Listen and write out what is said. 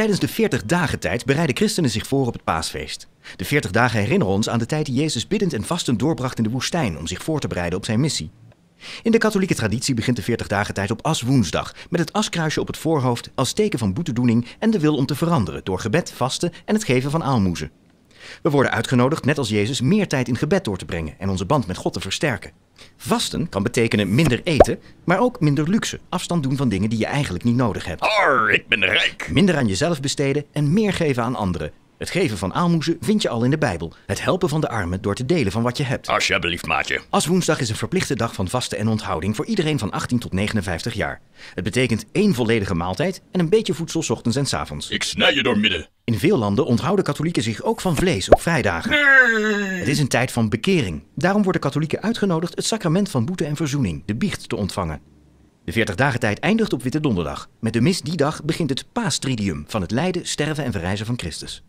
Tijdens de 40 dagen tijd bereiden christenen zich voor op het paasfeest. De 40 dagen herinneren ons aan de tijd die Jezus biddend en vastend doorbracht in de woestijn om zich voor te bereiden op zijn missie. In de katholieke traditie begint de 40 dagen tijd op aswoensdag met het askruisje op het voorhoofd als teken van boetedoening en de wil om te veranderen door gebed, vasten en het geven van aalmoezen. We worden uitgenodigd, net als Jezus, meer tijd in gebed door te brengen en onze band met God te versterken. Vasten kan betekenen minder eten, maar ook minder luxe. Afstand doen van dingen die je eigenlijk niet nodig hebt. Arr, ik ben rijk! Minder aan jezelf besteden en meer geven aan anderen. Het geven van aalmoezen vind je al in de Bijbel. Het helpen van de armen door te delen van wat je hebt. Alsjeblieft, maatje. woensdag is een verplichte dag van vasten en onthouding voor iedereen van 18 tot 59 jaar. Het betekent één volledige maaltijd en een beetje voedsel ochtends en s avonds. Ik snij je door midden. In veel landen onthouden katholieken zich ook van vlees op vrijdagen. Het is een tijd van bekering. Daarom worden katholieken uitgenodigd het sacrament van boete en verzoening, de biecht, te ontvangen. De 40 dagen tijd eindigt op Witte Donderdag. Met de mis die dag begint het paastridium van het lijden, sterven en verrijzen van Christus.